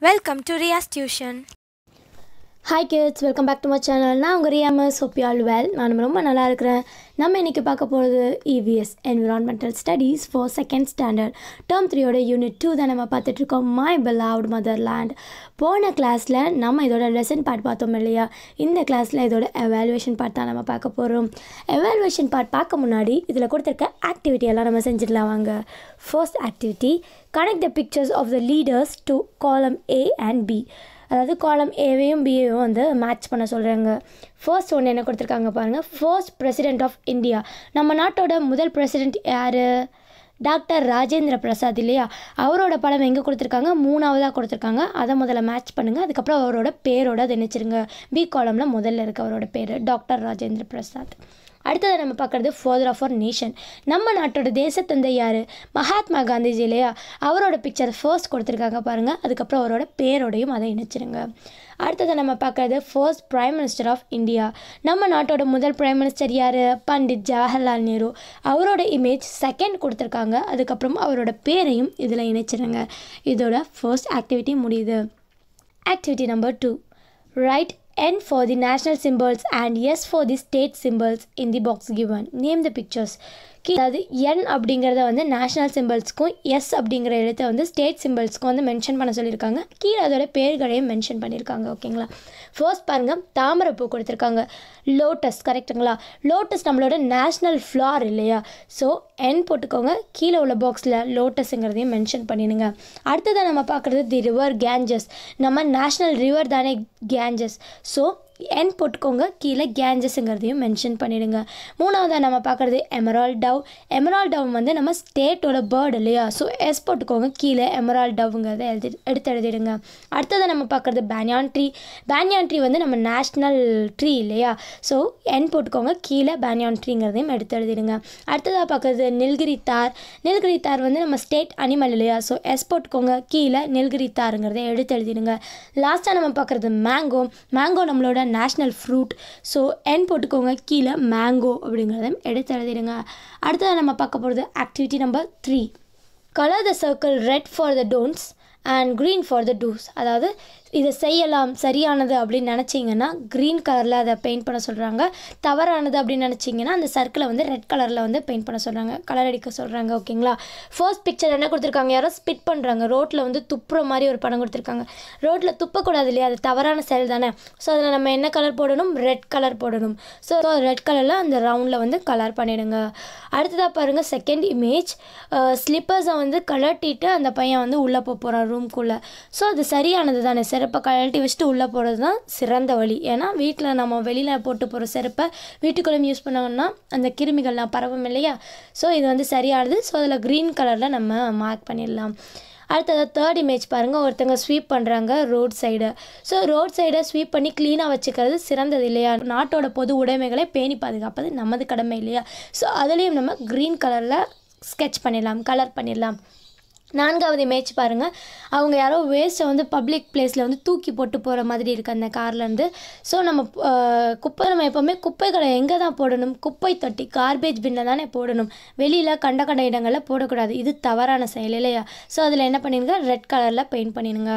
Welcome to Ria's Tuition. Hi kids welcome back to my channel நான் உங்கள் ரியாமஸ் ஹோப்பியால் well நான் ரொம்ப நல்லா இருக்கிறேன் நம்ம இன்றைக்கி பார்க்க போகிறது EVS environmental studies for second standard term த்ரீயோட யூனிட் டூ தான் நம்ம பார்த்துட்ருக்கோம் மை பிலாவ்ட் மதர் லேண்ட் போன கிளாஸில் நம்ம இதோட லெசன் பார்ட் பார்த்தோம் இல்லையா இந்த கிளாஸில் இதோட எவாலுவேஷன் பார்ட் தான் நம்ம பார்க்க போகிறோம் எவாலுவேஷன் பார்ட் பார்க்க முன்னாடி இதில் கொடுத்துருக்க ஆக்டிவிட்டி எல்லாம் நம்ம செஞ்சிடலாம் வாங்க first activity connect the pictures of the leaders to column A and B அதாவது காலம் ஏவையும் பிஏவும் வந்து மேட்ச் பண்ண சொல்கிறாங்க ஃபர்ஸ்ட் ஒன்று என்ன கொடுத்துருக்காங்க பாருங்கள் ஃபர்ஸ்ட் பிரசிடெண்ட் ஆஃப் இந்தியா நம்ம நாட்டோட முதல் பிரசிடென்ட் யார் டாக்டர் ராஜேந்திர பிரசாத் இல்லையா அவரோட படம் எங்கே கொடுத்துருக்காங்க மூணாவதாக கொடுத்துருக்காங்க அதை முதல்ல மேட்ச் பண்ணுங்கள் அதுக்கப்புறம் அவரோட பேரோட திணிச்சிருங்க பி காலமில் முதல்ல இருக்க அவரோட பேர் டாக்டர் ராஜேந்திர பிரசாத் அடுத்தது நம்ம பார்க்குறது ஃபாதர் ஆஃப் அவர் நேஷன் நம்ம நாட்டோட தேசத்தந்தை யார் மகாத்மா காந்திஜி இல்லையா அவரோட பிக்சர் ஃபர்ஸ்ட் கொடுத்துருக்காங்க பாருங்கள் அதுக்கப்புறம் அவரோட பேரோடையும் அதை இணைச்சிருங்க அடுத்தது நம்ம பார்க்குறது first prime minister of India நம்ம நாட்டோட முதல் ப்ரைம் மினிஸ்டர் யார் பண்டிட் ஜவஹர்லால் நேரு அவரோட இமேஜ் செகண்ட் கொடுத்துருக்காங்க அதுக்கப்புறம் அவரோட பேரையும் இதில் இணைச்சிருங்க இதோட ஃபர்ஸ்ட் ஆக்டிவிட்டி முடியுது activity number two write N for the national symbols and S for the state symbols in the box given. Name the pictures. கி அதாவது என் அப்படிங்கிறத வந்து நேஷனல் சிம்பிள்ஸ்க்கும் எஸ் அப்படிங்கிற எழுத்த வந்து ஸ்டேட் சிம்பிள்ஸ்க்கும் வந்து மென்ஷன் பண்ண சொல்லியிருக்காங்க கீழே அதோட பேர்களையும் மென்ஷன் பண்ணியிருக்காங்க ஓகேங்களா ஃபர்ஸ்ட் பாருங்கள் பூ கொடுத்துருக்காங்க லோட்டஸ் கரெக்டுங்களா லோட்டஸ் நம்மளோட நேஷ்னல் ஃப்ளார் இல்லையா ஸோ என் போட்டுக்கோங்க கீழே உள்ள பாக்ஸில் லோட்டஸுங்கிறதையும் மென்ஷன் பண்ணிடுங்க அடுத்ததாக நம்ம பார்க்குறது தி ரிவர் கேஞ்சஸ் நம்ம நேஷ்னல் ரிவர் தானே கேஞ்சஸ் ஸோ என் போட்டுக்கோங்க கீழே கேஞ்சஸ்ங்கிறதையும் மென்ஷன் பண்ணிவிடுங்க மூணாவதாக நம்ம பார்க்குறது எமரால் டவ் எமரால் டவ் வந்து நம்ம ஸ்டேட்டோட பேர்டு இல்லையா ஸோ எஸ் போட்டுக்கோங்க கீழே எமரால் டவ்ங்கிறத எழுதி எடுத்து எழுதிடுங்க அடுத்ததாக நம்ம பார்க்குறது பேனியான் ட்ரீ பேனியான் ட்ரீ வந்து நம்ம நேஷ்னல் ட்ரீ இல்லையா ஸோ என் போட்டுக்கோங்க கீழே பேனியான் ட்ரீங்கிறதையும் எடுத்து எழுதிடுங்க அடுத்ததாக பார்க்குறது நில்கிரி தார் நில்கிரி தார் வந்து நம்ம ஸ்டேட் அனிமல் இல்லையா ஸோ எஸ் போட்டுக்கோங்க கீழே நில்கிரி தாருங்கிறத எடுத்து எழுதிடுங்க லாஸ்ட்டாக நம்ம பார்க்குறது மேங்கோ மேங்கோ நம்மளோட நேஷ்னல் ஃப்ரூட் ஸோ என் போட்டுக்கோங்க கீழே மேங்கோ அப்படிங்கிறதையும் எடுத்து எழுதிடுங்க அடுத்தது நம்ம பார்க்க போகிறது activity number three colour the circle red for the don'ts and green for the do's அதாவது இதை செய்யலாம் சரியானது அப்படின்னு நினச்சிங்கன்னா க்ரீன் கலரில் அதை பெயிண்ட் பண்ண சொல்கிறாங்க தவறானது அப்படின்னு நினச்சிங்கன்னா அந்த சர்க்கிளை வந்து ரெட் கலரில் வந்து பெயிண்ட் பண்ண சொல்கிறாங்க கலர் அடிக்க சொல்கிறாங்க ஓகேங்களா ஃபர்ஸ்ட் பிக்சர் என்ன கொடுத்துருக்காங்க யாரோ ஸ்பிட் பண்ணுறாங்க ரோட்டில் வந்து துப்புற மாதிரி ஒரு படம் கொடுத்துருக்காங்க ரோட்டில் துப்பக்கூடாது இல்லையா அது தவறான செயல் தானே ஸோ அதில் நம்ம என்ன கலர் போடணும் ரெட் கலர் போடணும் ஸோ ரெட் கலரில் அந்த ரவுண்டில் வந்து கலர் பண்ணிவிடுங்க அடுத்ததாக பாருங்கள் செகண்ட் இமேஜ் ஸ்லிப்பர்ஸை வந்து கலட்டிட்டு அந்த பையன் வந்து உள்ளே போக போகிறான் ரூம்குள்ளே ஸோ அது சரியானது தானே செருப்பை கழட்டி வச்சுட்டு உள்ளே போகிறது தான் சிறந்த வழி ஏன்னா வீட்டில் நம்ம வெளியில் போட்டு போகிற செருப்பை வீட்டுக்குள்ளே யூஸ் பண்ணோம்னா அந்த கிருமிகள்லாம் பரவும் இல்லையா ஸோ இது வந்து சரியானது ஸோ அதில் க்ரீன் கலரில் நம்ம மார்க் பண்ணிடலாம் அடுத்தது தேர்ட் இமேஜ் பாருங்கள் ஒருத்தங்க ஸ்வீப் பண்ணுறாங்க ரோட் சைடு ஸோ ரோட் சைடை ஸ்வீப் பண்ணி க்ளீனாக வச்சுக்கிறது சிறந்தது இல்லையா நாட்டோட பொது உடைமைகளை பேணி பாதுகாப்பது நமது கடமை இல்லையா ஸோ அதுலேயும் நம்ம க்ரீன் கலரில் ஸ்கெச் பண்ணிடலாம் கலர் பண்ணிடலாம் நான்காவது மேட்ச் பாருங்கள் அவங்க யாரோ வேஸ்ட்டை வந்து பப்ளிக் பிளேஸில் வந்து தூக்கி போட்டு போகிற மாதிரி இருக்குது அந்த கார்லேருந்து ஸோ நம்ம குப்பை நம்ம எப்போவுமே குப்பைகளை எங்கே தான் போடணும் குப்பை தொட்டி கார்பேஜ் பின்னில் தானே போடணும் வெளியில் கண்ட கண்ட இடங்களில் போடக்கூடாது இது தவறான செயல் இல்லையா ஸோ அதில் என்ன பண்ணிடுங்க ரெட் கலரில் பெயிண்ட் பண்ணிடுங்க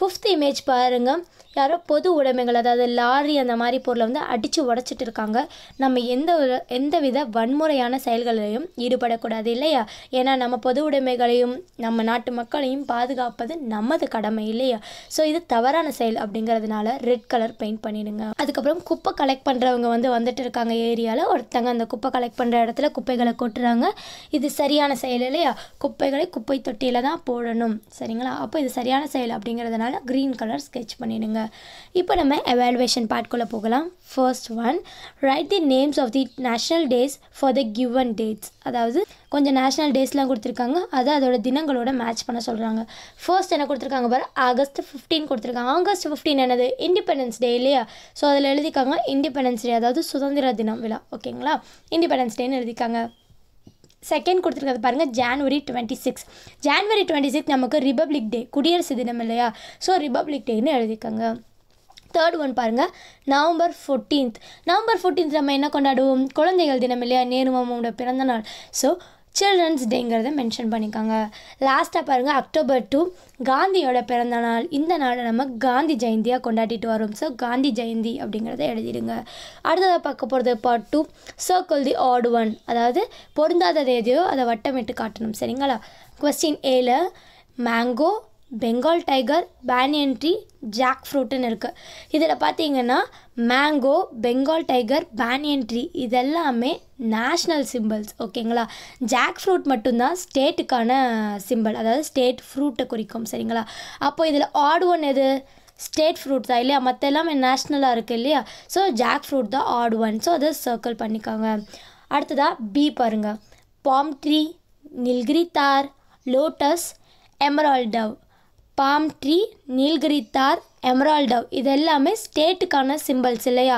ஃபிஃப்த் இமேஜ் பாருங்கள் யாரோ பொது உடைமைகள் அதாவது லாரி அந்த மாதிரி பொருளை வந்து அடித்து உடச்சிட்டு இருக்காங்க நம்ம எந்த எந்த வித வன்முறையான செயல்களையும் ஈடுபடக்கூடாது இல்லையா ஏன்னா நம்ம பொது உடைமைகளையும் நம்ம நாட்டு மக்களையும் பாதுகாப்பது நமது கடமை இல்லையா ஸோ இது தவறான செயல் அப்படிங்கிறதுனால ரெட் கலர் பெயிண்ட் பண்ணிடுங்க அதுக்கப்புறம் குப்பை கலெக்ட் பண்ணுறவங்க வந்து வந்துட்டு இருக்காங்க ஏரியாவில் ஒருத்தங்க அந்த குப்பை கலெக்ட் பண்ணுற இடத்துல குப்பைகளை கொட்டுறாங்க இது சரியான செயல் இல்லையா குப்பைகளை குப்பை தொட்டியில் தான் போடணும் சரிங்களா அப்போ இது சரியான செயல் அப்படிங்கிறதுனால க்ரீன் கலர் ஸ்கெச் பண்ணிடுங்க இப்போ நம்ம எவாலுவேஷன் பார்ட்குள்ளே போகலாம் first one write the names of the national days for the given dates அதாவது கொஞ்சம் நேஷ்னல் டேஸ்லாம் கொடுத்துருக்காங்க அதை அதோட தினங்களோட மேட்ச் பண்ண சொல்கிறாங்க ஃபர்ஸ்ட் என்ன கொடுத்துருக்காங்க பாரு ஆகஸ்ட் ஃபிஃப்டீன் கொடுத்துருக்காங்க ஆகஸ்ட் ஃபிஃப்டீன் என்னது இண்டிபெண்டன்ஸ் டே இல்லையா ஸோ அதில் எழுதிக்காங்க இண்டிபெண்டன்ஸ் டே அதாவது சுதந்திர தினம் விழா ஓகேங்களா இண்டிபெண்டன்ஸ் டேன்னு எழுதிக்காங்க செகண்ட் கொடுத்துருக்கிறது பாருங்கள் January twenty six January twenty six நமக்கு ரிபப்ளிக் டே குடியரசு தினம் இல்லையா ஸோ ரிபப்ளிக் டேன்னு எழுதிக்கோங்க தேர்ட் ஒன் பாருங்கள் நவம்பர் ஃபோர்டீன்த் நவம்பர் ஃபோர்டீன்த் நம்ம என்ன கொண்டாடுவோம் குழந்தைகள் தினம் இல்லையா நேருமாமோட பிறந்த நாள் ஸோ சில்ட்ரன்ஸ் டேங்கிறத மென்ஷன் பண்ணியிருக்காங்க லாஸ்ட்டாக பாருங்கள் அக்டோபர் டூ காந்தியோட பிறந்த நாள் இந்த நாளை நம்ம காந்தி ஜெயந்தியாக கொண்டாடிட்டு வரோம் ஸோ காந்தி ஜெயந்தி அப்படிங்கிறத எழுதிடுங்க அடுத்ததை பார்க்க போகிறது part two circle the odd one அதாவது பொருந்தாத எதையோ அதை வட்டமிட்டு காட்டணும் சரிங்களா கொஸ்டின் ஏல mango Bengal tiger banyan tree jack ஃப்ரூட்டுன்னு இருக்குது இதில் பார்த்தீங்கன்னா mango Bengal tiger banyan tree இதெல்லாமே நேஷ்னல் சிம்பிள்ஸ் ஓகேங்களா ஜாக் ஃப்ரூட் மட்டும்தான் ஸ்டேட்டுக்கான சிம்பிள் அதாவது ஸ்டேட் ஃப்ரூட்டை குறிக்கும் சரிங்களா அப்போ இதில் ஆடு ஒன் எது ஸ்டேட் ஃப்ரூட் தான் இல்லையா மற்ற எல்லாமே நேஷ்னலாக இருக்குது இல்லையா ஸோ ஜாக் ஃப்ரூட் தான் ஆடு ஒன் ஸோ அதை சர்க்கிள் பண்ணிக்கோங்க அடுத்ததாக பி பாருங்கள் bomb tree Nilgiri tahr lotus emerald dove dove palm tree Nilgiri tahr emerald dove இது எல்லாமே ஸ்டேட்டுக்கான சிம்பிள்ஸ் இல்லையா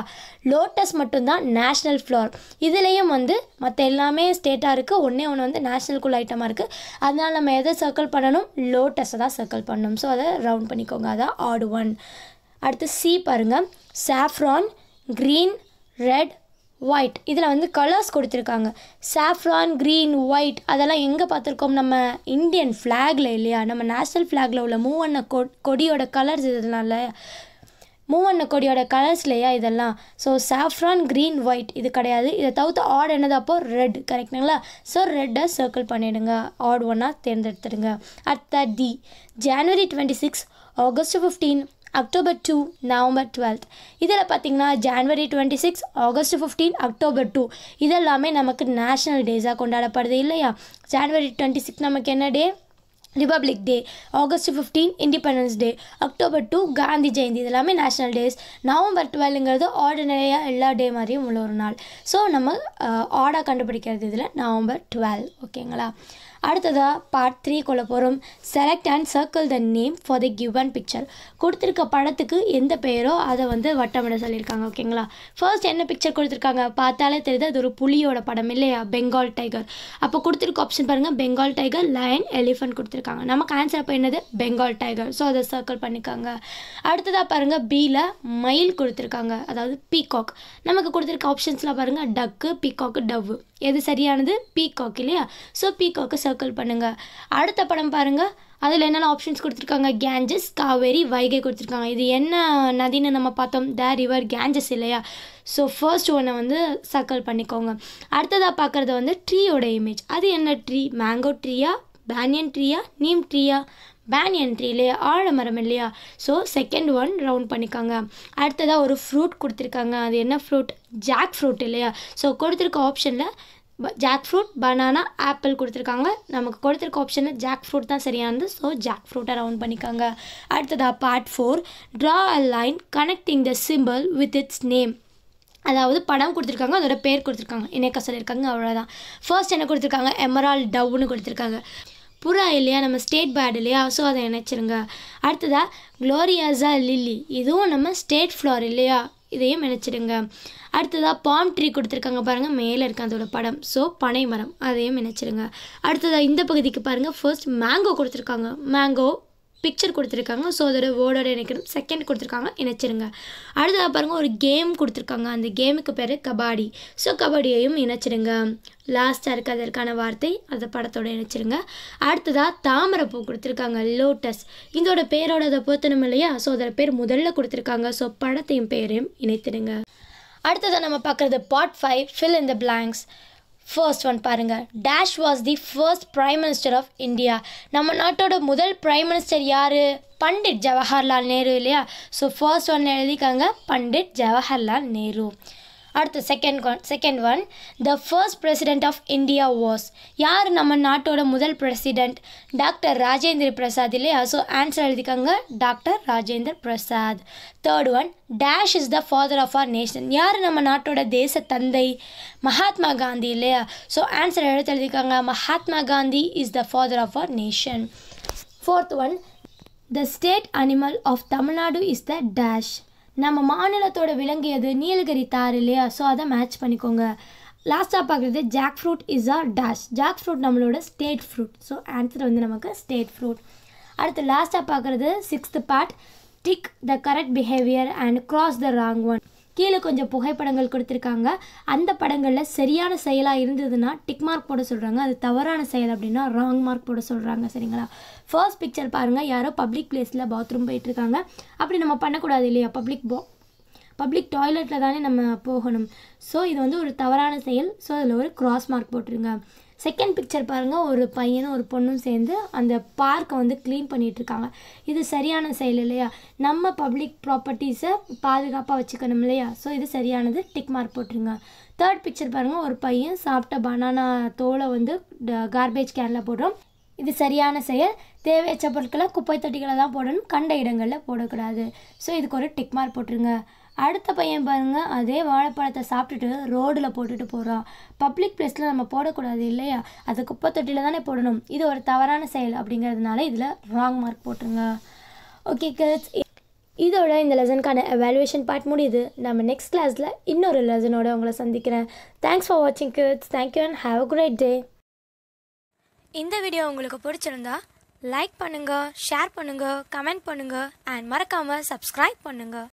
லோட்டஸ் மட்டும்தான் நேஷ்னல் ஃப்ளோர் இதுலேயும் வந்து மற்ற எல்லாமே ஸ்டேட்டாக இருக்குது ஒன்றே ஒன்று வந்து நேஷ்னலுக்குள்ள ஐட்டமாக இருக்குது அதனால் நம்ம எதை சர்க்கிள் பண்ணணும் லோட்டஸை தான் சர்க்கிள் பண்ணணும் ஸோ அதை ரவுண்ட் பண்ணிக்கோங்க அதான் ஆடு ஒன் அடுத்து சி பாருங்கள் சாஃப்ரான் க்ரீன் ரெட் ஒயிட் இதில் வந்து கலர்ஸ் கொடுத்துருக்காங்க சாஃப்ரான் க்ரீன் ஒயிட் அதெல்லாம் எங்கே பார்த்துருக்கோம் நம்ம இந்தியன் ஃப்ளாகில் இல்லையா நம்ம நேஷ்னல் ஃப்ளாகில் உள்ள மூவண்ண கொ கொடியோட கலர்ஸ் இதெல்லாம் இல்லையா மூவண்ண கொடியோட கலர்ஸ் இல்லையா இதெல்லாம் ஸோ சாஃப்ரான் க்ரீன் ஒயிட் இது கிடையாது இதை தவிர்த்து ஆட் என்னது அப்போ ரெட் கரெக்டுங்களா ஸோ ரெட்டை சர்க்கிள் பண்ணிவிடுங்க ஆட் ஒன்னாக தேர்ந்தெடுத்துடுங்க அட் த டி January twenty six August fifteen October two November twelfth இதில் பார்த்திங்கன்னா January twenty six August fifteen October two இதெல்லாமே நமக்கு நேஷ்னல் டேஸாக கொண்டாடப்படுது இல்லையா ஜான்வரி டுவெண்ட்டி சிக்ஸ் நமக்கு என்ன day republic day August fifteen independence day October two Gandhi Jayanti இது எல்லாமே நேஷ்னல் டேஸ் நவம்பர் டுவெல்ங்கிறது ஆர்டினரியாக எல்லா டே மாதிரியும் உள்ள ஒரு நாள் ஸோ நம்ம ஆடாக கண்டுபிடிக்கிறது இதில் நவம்பர் டுவெல் ஓகேங்களா அடுத்ததாக பார்ட் த்ரீ கொள்ள போகிறோம் select and circle the name for the given picture கொடுத்துருக்க படத்துக்கு எந்த பெயரோ அதை வந்து வட்டமிட சொல்லியிருக்காங்க ஓகேங்களா ஃபர்ஸ்ட் என்ன பிக்சர் கொடுத்துருக்காங்க பார்த்தாலே தெரியுது அது ஒரு புலியோட படம் இல்லையா பெங்கால் டைகர் அப்போ கொடுத்துருக்க ஆப்ஷன் பாருங்கள் பெங்கால் டைகர் லயன் எலிஃபன்ட் கொடுத்துருக்காங்க கேட்டிருக்காங்க நமக்கு ஆன்சர் அப்போ என்னது பெங்கால் டைகர் ஸோ அதை சர்க்கிள் பண்ணிக்காங்க அடுத்ததாக பாருங்கள் பியில் மயில் கொடுத்துருக்காங்க அதாவது பீகாக் நமக்கு கொடுத்துருக்க ஆப்ஷன்ஸில் பாருங்கள் டக்கு பீகாக்கு டவ்வு எது சரியானது பீகாக் இல்லையா ஸோ பீகாக்கு சர்க்கிள் பண்ணுங்கள் அடுத்த படம் பாருங்கள் அதில் என்னென்ன ஆப்ஷன்ஸ் கொடுத்துருக்காங்க கேஞ்சஸ் காவேரி வைகை கொடுத்துருக்காங்க இது என்ன நதின்னு நம்ம பார்த்தோம் த ரிவர் கேஞ்சஸ் இல்லையா ஸோ ஃபர்ஸ்ட் ஒன்றை வந்து சர்க்கிள் பண்ணிக்கோங்க அடுத்ததாக பார்க்குறது வந்து ட்ரீயோட இமேஜ் அது என்ன ட்ரீ மேங்கோ ட்ரீயா பேனியன் ட்ரீயா நீம் ட்ரீயா பேனியன் ட்ரீ இல்லையா ஆழமரம் இல்லையா ஸோ செகண்ட் ஒன் ரவுண்ட் பண்ணிக்காங்க அடுத்ததாக ஒரு ஃப்ரூட் கொடுத்துருக்காங்க அது என்ன ஃப்ரூட் ஜாக் ஃப்ரூட் இல்லையா ஸோ கொடுத்துருக்க ஆப்ஷனில் ஜாக் ஃப்ரூட் பனானா ஆப்பிள் கொடுத்துருக்காங்க நமக்கு கொடுத்துருக்க ஆப்ஷனில் ஜாக் ஃப்ரூட் தான் சரியானது ஸோ ஜாக் ஃப்ரூட்டை ரவுண்ட் பண்ணிக்காங்க அடுத்ததாக part four draw a line connecting the simple with its name அதாவது படம் கொடுத்துருக்காங்க அதோட பேர் கொடுத்துருக்காங்க இணைக்க சொல்லியிருக்காங்க அவ்வளோதான் ஃபர்ஸ்ட் என்ன கொடுத்துருக்காங்க எமரால் டவ்னு கொடுத்துருக்காங்க புறா இல்லையா நம்ம ஸ்டேட் பேர்டு இல்லையா ஸோ அதை நினச்சிருங்க அடுத்ததாக க்ளோரியாஸா லில்லி இதுவும் நம்ம ஸ்டேட் ஃப்ளோர் இல்லையா இதையும் நினச்சிடுங்க அடுத்ததாக பாம் ட்ரீ கொடுத்துருக்காங்க பாருங்கள் மேலே இருக்க அதோட படம் ஸோ பனை மரம் அதையும் நினச்சிடுங்க அடுத்ததாக இந்த பகுதிக்கு பாருங்கள் ஃபர்ஸ்ட் மேங்கோ கொடுத்துருக்காங்க மேங்கோ பிக்சர் கொடுத்துருக்காங்க ஸோ அதோட வேர்டோட இணைக்கணும் செகண்ட் கொடுத்துருக்காங்க இணைச்சிருங்க அடுத்ததாக பாருங்கள் ஒரு கேம் கொடுத்துருக்காங்க அந்த கேமுக்கு பேர் கபாடி ஸோ கபடியையும் இணைச்சிருங்க லாஸ்ட்டாக இருக்குது அதற்கான வார்த்தை அந்த படத்தோடு இணைச்சிருங்க அடுத்ததாக தாமரைப்பூ கொடுத்துருக்காங்க லோட்டஸ் இதோட பேரோட அதை பொருத்தணும் இல்லையா ஸோ அதோட பேர் முதல்ல கொடுத்துருக்காங்க ஸோ படத்தையும் பேரையும் இணைத்திடுங்க அடுத்ததாக நம்ம பார்க்குறது பார்ட் ஃபைவ் ஃபில் இந்த பிளாங்க்ஸ் ஃபர்ஸ்ட் ஒன் பாருங்கள் dash was the first prime minister of India நம்ம நாட்டோட முதல் ப்ரைம் மினிஸ்டர் யார் பண்டிட் ஜவஹர்லால் நேரு இல்லையா ஸோ ஃபர்ஸ்ட் ஒன் எழுதிக்காங்க பண்டிட் ஜவஹர்லால் நேரு அடுத்து second one second one the first president of India was யார் நம்ம நாட்டோட முதல் பிரசிடென்ட் டாக்டர் ராஜேந்திர பிரசாத் இல்லையா ஸோ ஆன்சர் எழுதிக்கோங்க doctor Rajendra Prasad third one dash is the father of our nation யார் நம்ம நாட்டோட தேச தந்தை மகாத்மா காந்தி இல்லையா ஸோ ஆன்சர் எழுத்து எழுதிக்காங்க Mahatma Gandhi is the father of our nation fourth one the state animal of Tamil Nadu is the dash நம்ம மாநிலத்தோட விளங்கியது நீலகிரி தார் இல்லையா ஸோ அதை மேட்ச் பண்ணிக்கோங்க லாஸ்ட்டாக பார்க்குறது jackfruit is our dash jackfruit நம்மளோட ஸ்டேட் ஃப்ரூட் ஸோ ஆன்சர் வந்து நமக்கு ஸ்டேட் ஃப்ரூட் அடுத்து லாஸ்ட்டாக பார்க்குறது sixth part tick the correct behaviour and cross the wrong one கீழே கொஞ்சம் புகைப்படங்கள் கொடுத்துருக்காங்க அந்த படங்களில் சரியான செயலாக இருந்ததுன்னா டிக் மார்க் போட சொல்கிறாங்க அது தவறான செயல் அப்படின்னா ராங் மார்க் போட சொல்கிறாங்க சரிங்களா ஃபர்ஸ்ட் பிக்சர் பாருங்கள் யாரோ பப்ளிக் பிளேஸில் பாத்ரூம் போயிட்டுருக்காங்க அப்படி நம்ம பண்ணக்கூடாது இல்லையா பப்ளிக் போ பப்ளிக் டாய்லெட்டில் தானே நம்ம போகணும் ஸோ இது வந்து ஒரு தவறான செயல் ஸோ அதில் ஒரு க்ராஸ் மார்க் போட்டிருங்க செகண்ட் பிக்சர் பாருங்கள் ஒரு பையனும் ஒரு பொண்ணும் சேர்ந்து அந்த பார்க்கை வந்து க்ளீன் பண்ணிகிட்ருக்காங்க இது சரியான செயல் இல்லையா நம்ம பப்ளிக் ப்ராப்பர்ட்டிஸை பாதுகாப்பாக வச்சுக்கணும் இல்லையா ஸோ இது சரியானது டிக் மார்க் போட்டுருங்க தேர்ட் பிக்சர் பாருங்கள் ஒரு பையன் சாப்பிட்ட பனானா தோலை வந்து கார்பேஜ் கேனில் போடுறோம் இது சரியான செயல் தேவையற்ற பொருட்களை குப்பை தொட்டிகளை தான் போடணும் கண்ட இடங்களில் போடக்கூடாது ஸோ இதுக்கு ஒரு டிக் மார்க் போட்டுருங்க அடுத்த பையன் பாருங்கள் அதே வாழைப்பழத்தை சாப்பிட்டுட்டு ரோடில் போட்டுட்டு போகிறான் பப்ளிக் பிளேஸில் நம்ம போடக்கூடாது இல்லையா அது குப்பை தொட்டியில் தானே போடணும் இது ஒரு தவறான செயல் அப்படிங்கிறதுனால இதில் ராங் மார்க் போட்டுருங்க ஓகே கேர்ள்ஸ் இதோட இந்த லெசனுக்கான எவாலுவேஷன் பார்ட் முடியுது நம்ம நெக்ஸ்ட் கிளாஸில் இன்னொரு லெசனோட உங்களை சந்திக்கிறேன் தேங்க்ஸ் ஃபார் வாட்சிங் kids thank you and have a great day இந்த வீடியோ உங்களுக்கு பிடிச்சிருந்தா லைக் பண்ணுங்கள் ஷேர் பண்ணுங்கள் கமெண்ட் பண்ணுங்கள் அண்ட் மறக்காமல் சப்ஸ்கிரைப் பண்ணுங்கள்